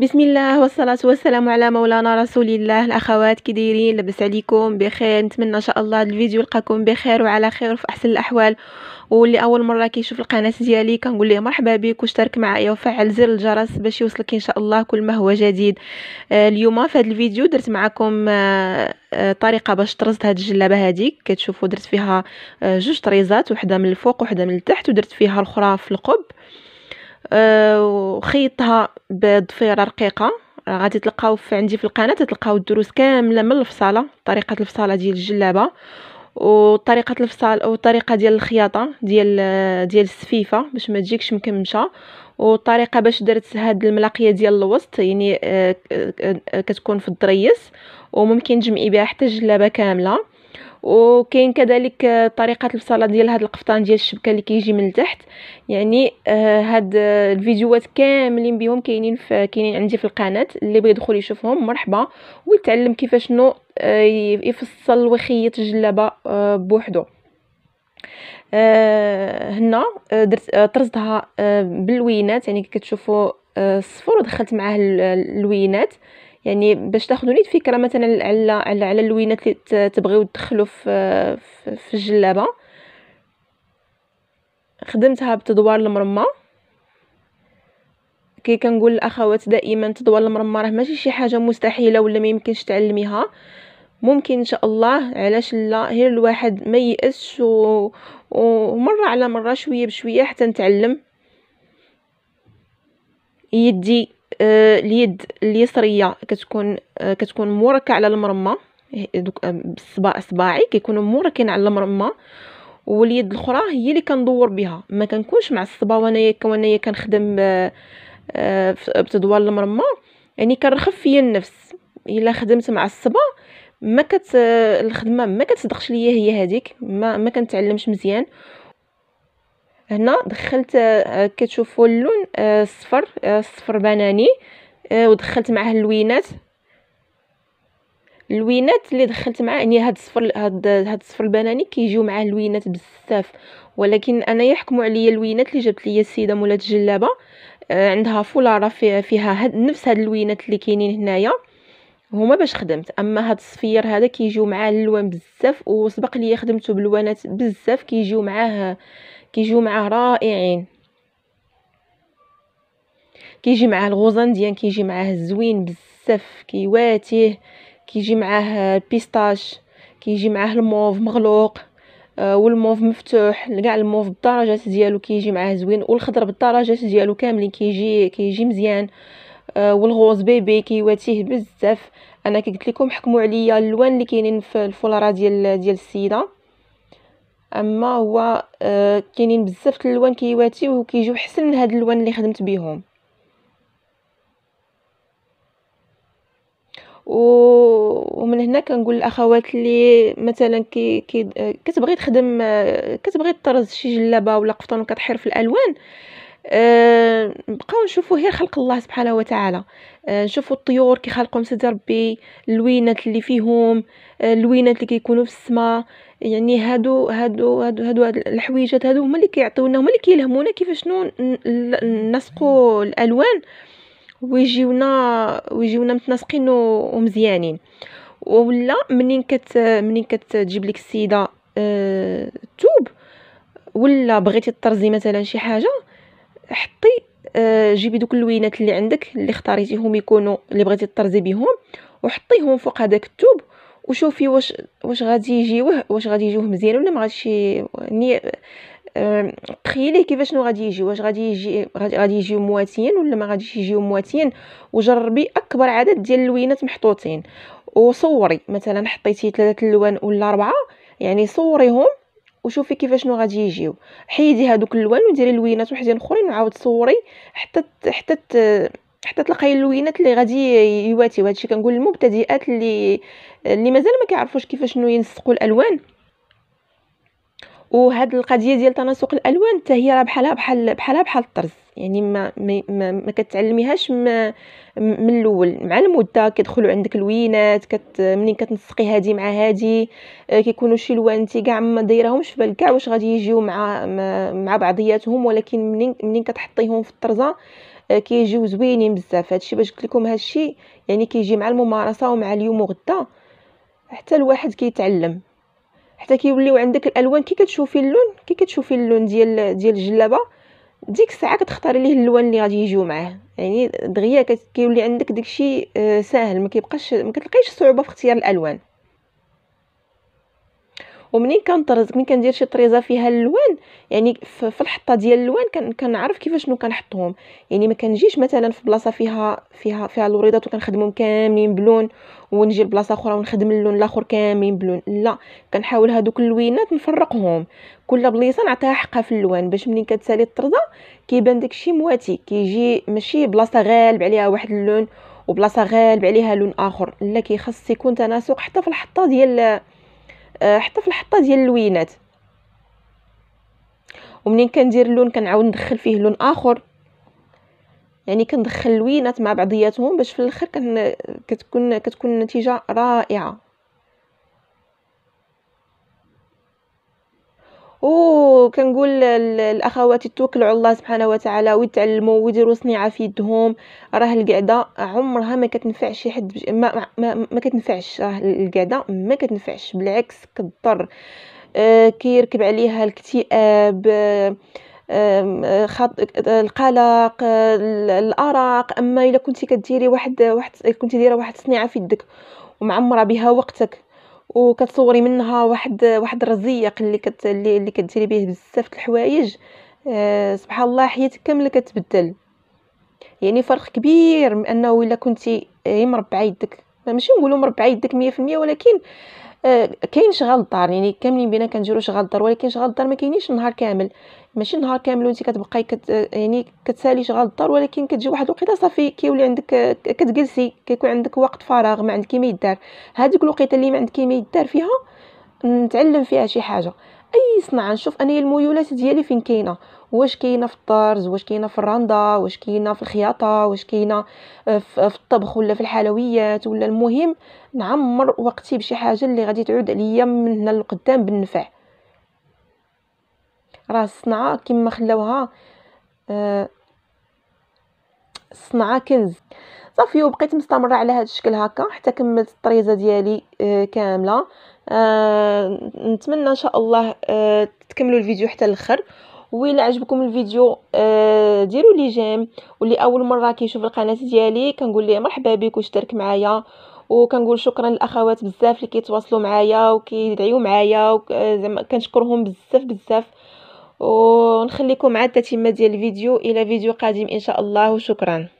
بسم الله والصلاة والسلام على مولانا رسول الله الأخوات كديرين لبس عليكم بخير نتمنى إن شاء الله الفيديو يلقاكم بخير وعلى خير وفي أحسن الأحوال واللي أول مرة كيشوف القناة ديالي كنقول ليه مرحبا بك واشترك معايا وفعل زر الجرس باش يوصلك إن شاء الله كل ما هو جديد آه، اليوم في هذا الفيديو درت معكم آه، آه، طريقه باش طرزت هاد الجلابه هذيك كتشوفوا درت فيها جوج طريزات وحده من الفوق وحده من التحت ودرت فيها الاخرى في القب آه، وخيطها بضفيره رقيقه آه، غادي تلقاو في عندي في القناه تلقاو الدروس كامله من الفصاله طريقه الفصاله ديال الجلابه وطريقه الفصال والطريقه ديال الخياطه ديال آه، ديال السفيفه باش ما تجيكش مكمشه وطريقه باش درت هاد الملاقيه ديال الوسط يعني كتكون في الضريس وممكن تجمعي بها حتى الجلابه كامله وكاين كذلك آه، طريقه الفصاله ديال هاد القفطان ديال الشبكه اللي كيجي من التحت يعني آه، هاد آه، الفيديوهات كاملين بهم كاينين كاينين عندي في القناه اللي يدخل يشوفهم مرحبا ويتعلم كيفاش نو يفصل ويخيط الجلابه بوحدو هنا درت طرزتها باللوينات يعني كتشوفوا الصفر ودخلت معاه اللوينات يعني باش تاخذوا نيت فكره مثلا على على على اللوينات اللي تبغيو تدخلوا في في الجلابه خدمتها بتدوار المرمى كي كنقول الاخوات دائما تدوار المرمى راه ماشي شي حاجه مستحيله ولا ما يمكنش تعلميها ممكن ان شاء الله علاش لا غير الواحد ما يئسش و... ومره على مره شويه بشويه حتى نتعلم يدي آه، اليد اليسريه كتكون آه، كتكون موركه على المرمى دوك آه، صباعي كيكونوا موركين على المرمى واليد الاخرى هي اللي كندور بها ما كنكونش مع الصبا وانايا وانايا كنخدم بتدوار المرمى يعني كنرخف فيا النفس الا خدمت مع الصبا ما كت الخدمه ما كتصدقش ليا هي هذيك ما ما كنتعلمش مزيان هنا دخلت آه، كتشوفوا اللون الصفر آه، الصفر آه، بناني ودخلت معاه اللوينات اللوينات اللي دخلت معاه يعني هاد الصفر هاد هاد الصفر البناني كيجيو معاه اللوينات بزاف ولكن انا يحكموا عليا اللوينات اللي جابت لي السيده مولات الجلابه عندها فولاره في فيها هاد نفس هاد اللوينات اللي كاينين هنايا هما باش خدمت اما هاد الصفير هذا كيجيو معاه اللوان بزاف وسبق لي خدمته بلوانات بزاف كيجيو معاه كيجيو معاه رائعين كيجي معاه الغوزان ديان كيجي معاه الزوين بزاف كيواتيه كيجي معاه البيستاش كيجي معاه الموف مغلوق آه، والموف مفتوح كاع الموف بالدرجات ديالو كيجي معاه زوين والخضر بالدرجات ديالو كاملين كيجي كيجي مزيان آه، والغوز بيبي كيواتيه بزاف انا كي قلت لكم حكموا عليا اللوان اللي كاينين في الفولاره ديال ديال السيده اما هو آه، كاينين بزاف الالوان كيواتيو وكيجيو حسن من هاد الالوان اللي خدمت بهم ومن هنا كنقول الاخوات اللي مثلا كي, كي آه، كتبغي تخدم آه، كتبغي طرز شي جلابه ولا قفطان وكتحير في الالوان نبقاو آه، نشوفوا غير خلق الله سبحانه وتعالى آه، نشوفوا الطيور كي خلقهم سيدي ربي اللوينات اللي فيهم آه، اللوينات اللي كيكونوا في السماء يعني هادو هادو هادو هادو هاد الحويجات هادو هما اللي كيعطيونا هما اللي كيلهمونا كيفاش شنو نسقوا الالوان ويجيونا ويجيونا متناسقين ومزيانين ولا منين كت منين كتجيب لك السيده أه... توب ولا بغيتي تطرزي مثلا شي حاجه حطي آه، جيبي دوك اللوينات اللي عندك اللي اختاريتيهم يكونوا اللي بغيتي تطرزي بهم وحطيهم فوق هذاك الثوب وشوفي واش واش غادي يجيوه واش غادي يجيوه مزيان ولا ما غاديش ني يعني، تخيلي تخيليه كيفاش شنو غادي يجي واش غادي يجي غادي يجيو مواتين ولا ما غاديش يجيو مواتين وجربي اكبر عدد ديال اللوينات محطوطين وصوري مثلا حطيتي ثلاثه اللوان ولا اربعه يعني صوريهم وشوفي كيفاش شنو غادي يجيو حيدي هذوك الالوان وديري لوينات وحدين اخرين وعاود صوري حتى حتى حتى تلقاي اللوينات اللي غادي يواتيو هادشي كنقول للمبتدئات اللي اللي مازال ما كيعرفوش كيفاش شنو ينسقوا الالوان وهاد القضيه ديال تناسق الالوان حتى هي راه بحالها بحال بحالها بحال الطرز يعني ما ما, ما, كتعلميهاش من الاول مع المده كيدخلوا عندك الوينات كت منين كتنسقي هادي مع هادي آه، كيكونوا شي لوان انت كاع ما دايرهمش في بالك كاع واش غادي يجيو مع مع بعضياتهم ولكن منين منين كتحطيهم في الطرزه آه، كيجيو زوينين بزاف هادشي باش قلت لكم هادشي يعني كيجي مع الممارسه ومع اليوم وغدا حتى الواحد كيتعلم حتى كيوليو عندك الالوان كي كتشوفي اللون كي كتشوفي اللون ديال ديال الجلابه ديك الساعه كتختاري ليه اللون اللي غادي يجيو معاه يعني دغيا كيولي عندك داكشي آه، ساهل ما كيبقاش ما كتلقايش صعوبه في اختيار الالوان ومنين كنطرز ملي كندير شي طريزه فيها اللوان يعني في الحطه ديال اللوان كنعرف كيفاش شنو كنحطهم يعني ما كنجيش مثلا في بلاصه فيها فيها فيها الوريضات وكنخدمهم كاملين بلون ونجي لبلاصه اخرى ونخدم اللون الاخر كاملين بلون لا كنحاول هذوك اللوينات نفرقهم كل بليصه نعطيها حقها في اللوان باش منين كتسالي الطرزه كيبان داكشي مواتي كيجي ماشي بلاصه غالب عليها واحد اللون وبلاصه غالب عليها لون اخر لا كيخص يكون تناسق حتى في الحطه ديال آه، حتى في الحطه ديال اللوينات ومنين كندير اللون كنعاود ندخل فيه لون اخر يعني كندخل اللوينات مع بعضياتهم باش في الاخر كتكون كتكون النتيجه رائعه وكنقول الاخوات يتوكلوا على الله سبحانه وتعالى ويتعلموا ويديروا صنيعه في يدهم راه القعده عمرها ما كتنفع شي حد بج... ما, ما, ما كتنفعش راه القعده ما كتنفعش بالعكس كضر أه كيركب عليها الاكتئاب أه خط... القلق الارق اما الا كنتي كديري واحد واحد كنتي دايره واحد الصنيعه في يدك ومعمره بها وقتك وكتصوري منها واحد واحد الرزيق اللي كت اللي كديري به بزاف د الحوايج آه سبحان الله حياتك كامله كتبدل يعني فرق كبير من انه الا كنتي مربعه يدك ماشي نقولوا مربعه يدك 100% ولكن آه، كاين شغل الدار يعني كاملين بينا كنديرو شغل الدار ولكن شغل الدار ما كاينينش نهار كامل ماشي نهار كامل وانت كتبقاي كت يعني كتسالي شغل الدار ولكن كتجي واحد الوقيته صافي كيولي عندك كتجلسي كيكون عندك وقت فراغ ما عندك ما يدار هذيك الوقيته اللي ما عندك ما يدار فيها نتعلم فيها شي حاجه اي صنعه نشوف انايا الميولات ديالي فين كاينه واش كاينه في الطرز واش كاينه في الرنده واش كاينه في الخياطه واش كاينه آه، آه، في الطبخ ولا في الحلويات ولا المهم نعمر وقتي بشي حاجه اللي غادي تعود عليا من هنا للقدام بالنفع راه الصنعه كما خلاوها آه الصنعه كنز صافي وبقيت مستمره على هذا الشكل هكا حتى كملت الطريزه ديالي آه، كامله آه نتمنى ان شاء الله تكملوا الفيديو حتى الاخر ويلا عجبكم الفيديو آه ديروا لي جيم واللي اول مره كيشوف القناه ديالي كنقول ليه مرحبا بك واشترك معايا وكنقول شكرا للاخوات بزاف اللي كيتواصلوا معايا وكيدعيو معايا آه، زعما كنشكرهم بزاف بزاف ونخليكم مع التتمه ديال الفيديو الى فيديو قادم ان شاء الله وشكرا